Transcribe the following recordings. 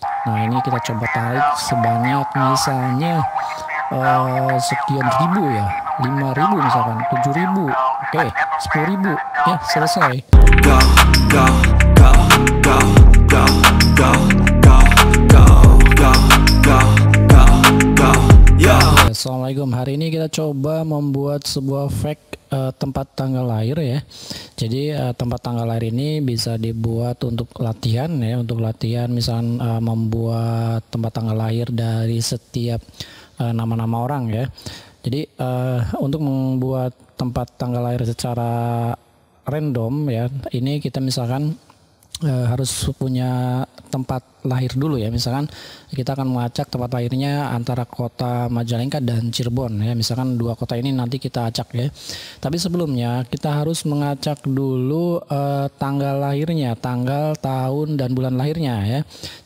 Nah ini kita coba tarik sebanyak misalnya uh, sekian ribu ya, lima ribu misalkan, tujuh ribu oke, okay, ribu ya selesai. Go, go, go, go, go, go, Assalamualaikum. Hari ini kita coba membuat sebuah fake uh, tempat tanggal lahir ya. Jadi uh, tempat tanggal lahir ini bisa dibuat untuk latihan ya, untuk latihan misalnya uh, eh, membuat tempat tanggal lahir dari setiap nama-nama uh, orang ya. Jadi uh, untuk membuat tempat tanggal lahir secara random ya, ini kita misalkan e, harus punya tempat lahir dulu ya misalkan kita akan mengacak tempat lahirnya antara kota Majalengka dan Cirebon ya misalkan dua kota ini nanti kita acak ya tapi sebelumnya kita harus mengacak dulu e, tanggal lahirnya tanggal tahun dan bulan lahirnya ya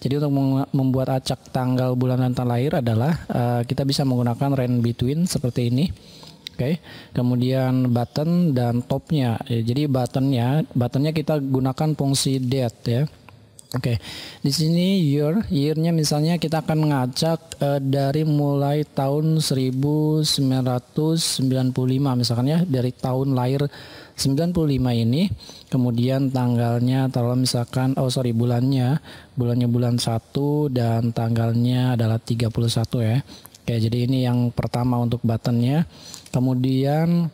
jadi untuk membuat acak tanggal bulan dan tahun lahir adalah e, kita bisa menggunakan range between seperti ini okay. kemudian button dan topnya ya, jadi buttonnya buttonnya kita gunakan fungsi date ya Oke, okay. di sini year, yearnya misalnya kita akan ngacak uh, dari mulai tahun 1995 misalkan ya, dari tahun lahir 95 ini, kemudian tanggalnya kalau misalkan, oh sorry bulannya, bulannya bulan satu dan tanggalnya adalah 31 ya. Oke, jadi ini yang pertama untuk buttonnya. Kemudian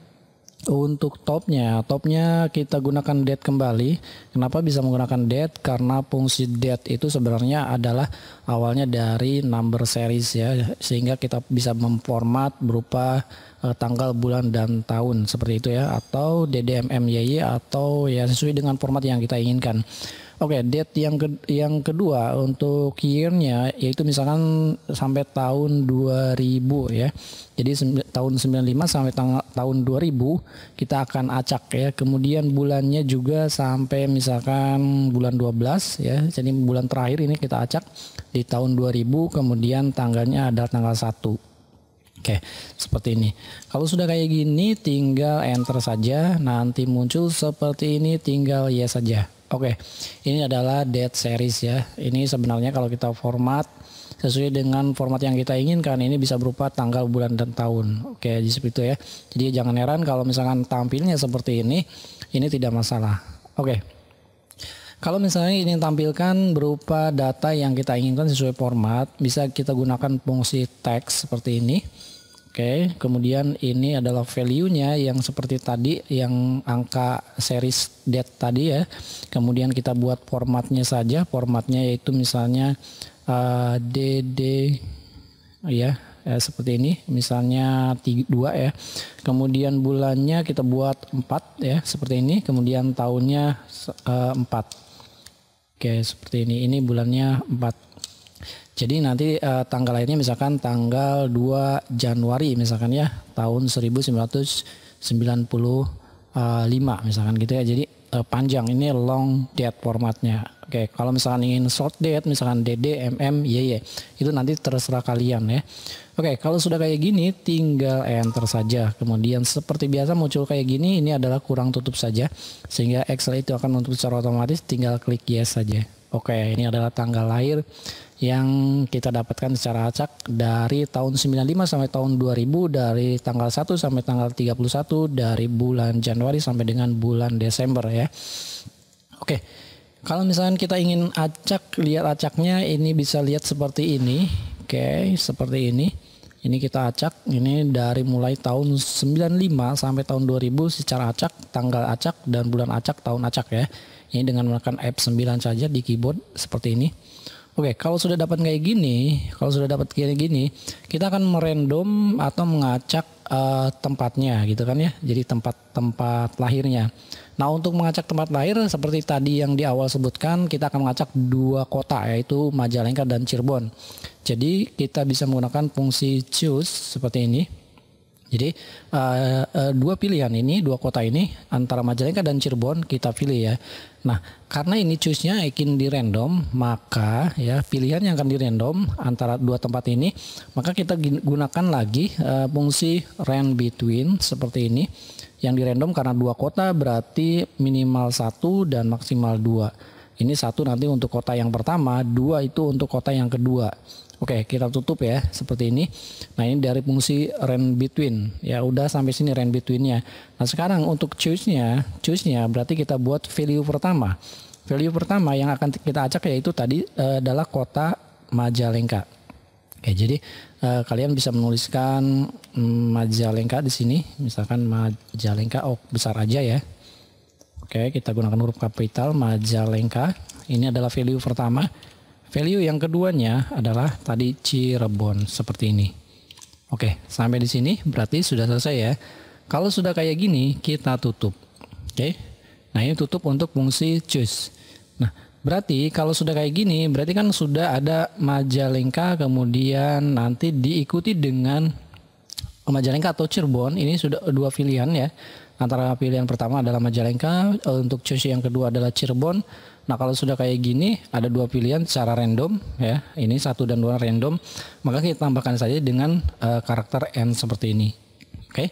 untuk topnya, topnya kita gunakan dead kembali. Kenapa bisa menggunakan dead? Karena fungsi dead itu sebenarnya adalah awalnya dari number series ya, sehingga kita bisa memformat berupa uh, tanggal, bulan, dan tahun seperti itu ya, atau DDMMYY atau ya sesuai dengan format yang kita inginkan. Oke, okay, date yang ke, yang kedua untuk year-nya yaitu misalkan sampai tahun 2000 ya. Jadi tahun 95 sampai ta tahun 2000 kita akan acak ya. Kemudian bulannya juga sampai misalkan bulan 12 ya. Jadi bulan terakhir ini kita acak di tahun 2000 kemudian tanggalnya ada tanggal 1. Oke, seperti ini. Kalau sudah kayak gini, tinggal enter saja. Nanti muncul seperti ini, tinggal yes saja. Oke, okay. ini adalah dead series ya. Ini sebenarnya kalau kita format sesuai dengan format yang kita inginkan ini bisa berupa tanggal, bulan dan tahun. Oke, okay, seperti itu ya. Jadi jangan heran kalau misalkan tampilnya seperti ini, ini tidak masalah. Oke. Okay. Kalau misalnya ini tampilkan berupa data yang kita inginkan sesuai format, bisa kita gunakan fungsi teks seperti ini Oke, okay. kemudian ini adalah value-nya yang seperti tadi yang angka series date tadi ya. Kemudian kita buat formatnya saja, formatnya yaitu misalnya uh, eh, DD ya, ya seperti ini, misalnya 2 ya. Kemudian bulannya kita buat 4 ya, seperti ini. Kemudian tahunnya uh, eh, 4. Oke, okay, seperti ini. Ini bulannya 4. Jadi nanti uh, tanggal lainnya misalkan tanggal 2 Januari misalkan ya tahun 1995 eh, misalkan gitu ya. Jadi uh, panjang ini long date formatnya. Oke, okay. kalau misalkan ingin short date misalkan DD, MM, YY itu nanti terserah kalian ya. Oke, okay, kalau sudah kayak gini tinggal enter saja. Kemudian seperti biasa muncul kayak gini ini adalah kurang tutup saja sehingga Excel itu akan menutup secara otomatis tinggal klik yes saja. Oke, okay, ini adalah tanggal lahir yang kita dapatkan secara acak dari tahun 95 sampai tahun 2000 dari tanggal 1 sampai tanggal 31 dari bulan Januari sampai dengan bulan Desember ya. Oke. Kalau misalnya kita ingin acak, lihat acaknya ini bisa lihat seperti ini. Oke, seperti ini. Ini kita acak, ini dari mulai tahun 95 sampai tahun 2000 secara acak, tanggal acak dan bulan acak, tahun acak ya. Ini dengan menekan F9 saja di keyboard seperti ini. Oke, okay, kalau sudah dapat kayak gini, kalau sudah dapat kayak gini, kita akan merandom atau mengacak uh, tempatnya gitu kan ya. Jadi tempat-tempat lahirnya. Nah, untuk mengacak tempat lahir seperti tadi yang di awal sebutkan, kita akan mengacak dua kota yaitu Majalengka dan Cirebon. Jadi, kita bisa menggunakan fungsi choose seperti ini. Jadi uh, uh, dua pilihan ini, dua kota ini antara Majalengka dan Cirebon kita pilih ya. Nah, karena ini choose-nya akan di random, maka ya pilihan yang akan di random antara dua tempat ini, maka kita gunakan lagi uh, fungsi rand between seperti ini. Yang di random karena dua kota berarti minimal satu dan maksimal dua. Ini satu nanti untuk kota yang pertama, dua itu untuk kota yang kedua. Oke, kita tutup ya seperti ini. Nah, ini dari fungsi range between. Ya, udah sampai sini range between-nya. Nah, sekarang untuk choose-nya, choose-nya berarti kita buat value pertama. Value pertama yang akan kita acak yaitu tadi e, adalah kota Majalengka. Oke, jadi e, kalian bisa menuliskan mm, Majalengka di sini, misalkan Majalengka oh besar aja ya. Oke, kita gunakan huruf kapital Majalengka. Ini adalah value pertama. Value yang keduanya adalah tadi Cirebon seperti ini. Oke, sampai di sini berarti sudah selesai ya. Kalau sudah kayak gini, kita tutup. Oke. Nah, ini tutup untuk fungsi choose. Nah, berarti kalau sudah kayak gini, berarti kan sudah ada Majalengka kemudian nanti diikuti dengan Majalengka atau Cirebon, ini sudah dua pilihan ya. Antara pilihan pertama adalah Majalengka, eh, untuk cuci yang kedua adalah Cirebon. Nah kalau sudah kayak gini ada dua pilihan secara random ya. Ini satu dan dua random. Maka kita tambahkan saja dengan uh, karakter n seperti ini. Oke. Okay?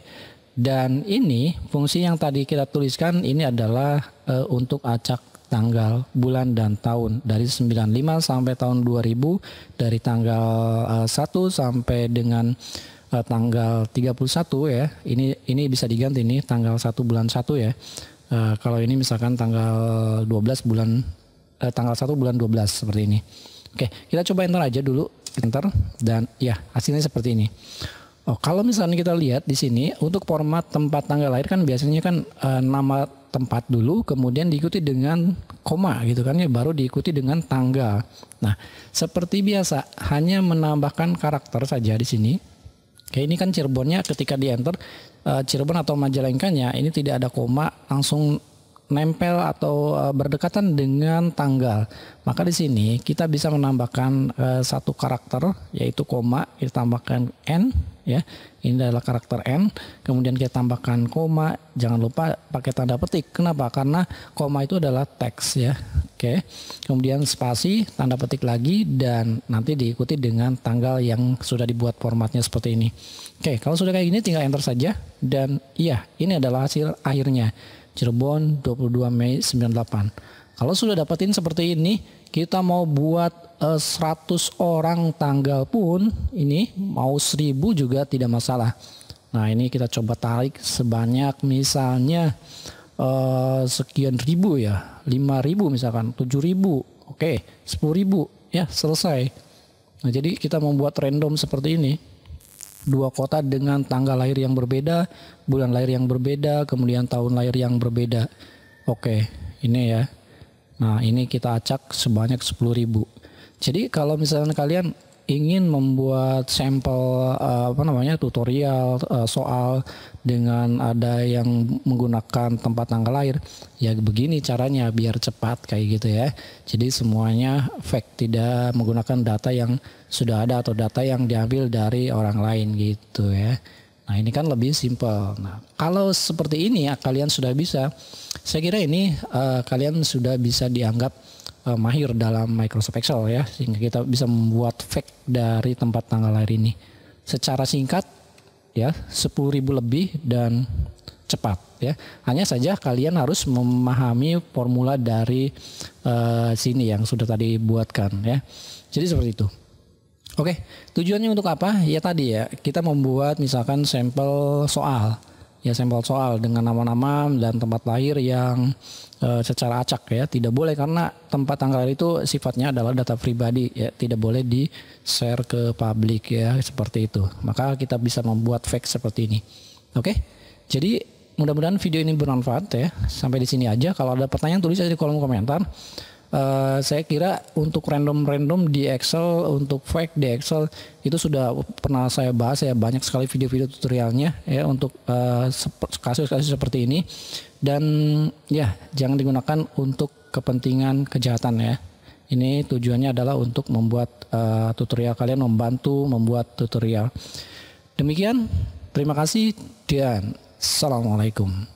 Dan ini fungsi yang tadi kita tuliskan ini adalah uh, untuk acak tanggal, bulan dan tahun dari 95 sampai tahun 2000 dari tanggal uh, 1 sampai dengan uh, tanggal 31 ya. Ini ini bisa diganti nih tanggal 1 bulan 1 ya. Uh, kalau ini misalkan tanggal 12 bulan uh, tanggal 1 bulan 12 seperti ini. Oke, kita coba enter aja dulu enter dan ya hasilnya seperti ini. Oh, kalau misalnya kita lihat di sini untuk format tempat tanggal lahir kan biasanya kan e, nama tempat dulu kemudian diikuti dengan koma gitu kan ya baru diikuti dengan tanggal. Nah, seperti biasa hanya menambahkan karakter saja di sini Oke, ini kan Cirebonnya ketika di enter uh, eh, Cirebon atau Majalengkanya ini tidak ada koma langsung nempel atau uh, berdekatan dengan tanggal. Maka di sini kita bisa menambahkan uh, satu karakter yaitu koma kita tambahkan n ya. Ini adalah karakter N. Kemudian kita tambahkan koma. Jangan lupa pakai tanda petik. Kenapa? Karena koma itu adalah teks ya. Oke. Kemudian spasi, tanda petik lagi dan nanti diikuti dengan tanggal yang sudah dibuat formatnya seperti ini. Oke, kalau sudah kayak gini tinggal enter saja dan iya, ini adalah hasil akhirnya. Cirebon 22 Mei 98. Kalau sudah dapetin seperti ini, kita mau buat 100 eh, orang tanggal pun ini mau 1000 juga tidak masalah. Nah ini kita coba tarik sebanyak misalnya eh, sekian ribu ya, 5000 misalkan, 7000, oke, sepuluh 10000 ya selesai. Nah jadi kita membuat random seperti ini. Dua kota dengan tanggal lahir yang berbeda, bulan lahir yang berbeda, kemudian tahun lahir yang berbeda. Oke, ini ya. Nah ini kita acak sebanyak 10000 jadi kalau misalnya kalian ingin membuat sampel eh, apa namanya tutorial eh, soal dengan ada yang menggunakan tempat tanggal lahir ya begini caranya biar cepat kayak gitu ya jadi semuanya fake tidak menggunakan data yang sudah ada atau data yang diambil dari orang lain gitu ya nah ini kan lebih simple nah kalau seperti ini ya, kalian sudah bisa saya kira ini uh, kalian sudah bisa dianggap uh, mahir dalam Microsoft Excel ya sehingga kita bisa membuat fake dari tempat tanggal lahir ini secara singkat ya ribu lebih dan cepat ya. Hanya saja kalian harus memahami formula dari uh, sini yang sudah tadi buatkan ya. Jadi seperti itu. Oke, tujuannya untuk apa? Ya tadi ya, kita membuat misalkan sampel soal ya sampel soal dengan nama-nama dan tempat lahir yang e, secara acak ya tidak boleh karena tempat tanggal itu sifatnya adalah data pribadi ya tidak boleh di share ke publik ya seperti itu maka kita bisa membuat fake seperti ini oke jadi mudah-mudahan video ini bermanfaat ya sampai di sini aja kalau ada pertanyaan tulis aja di kolom komentar Eh, saya kira untuk random-random di Excel, untuk fake di Excel itu sudah pernah saya bahas ya banyak sekali video-video tutorialnya ya untuk eh, kasus-kasus uh, seperti ini dan ya jangan digunakan untuk kepentingan kejahatan ya. Ini tujuannya adalah untuk membuat uh, tutorial kalian membantu membuat tutorial. Demikian, terima kasih dan assalamualaikum.